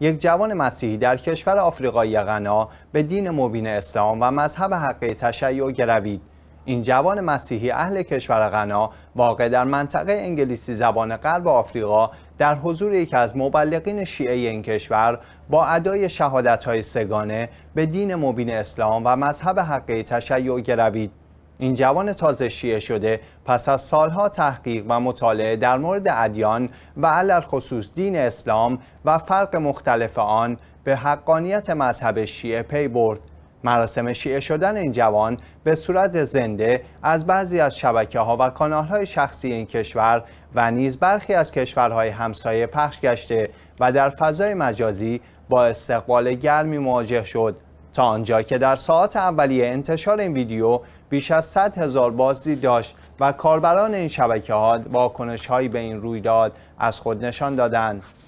یک جوان مسیحی در کشور آفریقای غنا به دین مبین اسلام و مذهب حقه تشیع گروید این جوان مسیحی اهل کشور غنا واقع در منطقه انگلیسی زبان قلب آفریقا در حضور یکی از مبلغین شیعه این کشور با ادای شهادت های سگانه به دین مبین اسلام و مذهب حقه تشیع گروید این جوان تازه شیعه شده پس از سالها تحقیق و مطالعه در مورد ادیان و علل خصوص دین اسلام و فرق مختلف آن به حقانیت مذهب شیعه پی برد مراسم شیعه شدن این جوان به صورت زنده از بعضی از شبکه ها و کانال های شخصی این کشور و نیز برخی از کشورهای همسایه پخش گشته و در فضای مجازی با استقبال گرمی مواجه شد تا آنجا که در ساعات اولیه انتشار این ویدیو بیش از 100 هزار بازدید داشت و کاربران این شبکه ها واکنش هایی به این رویداد از خود نشان دادند.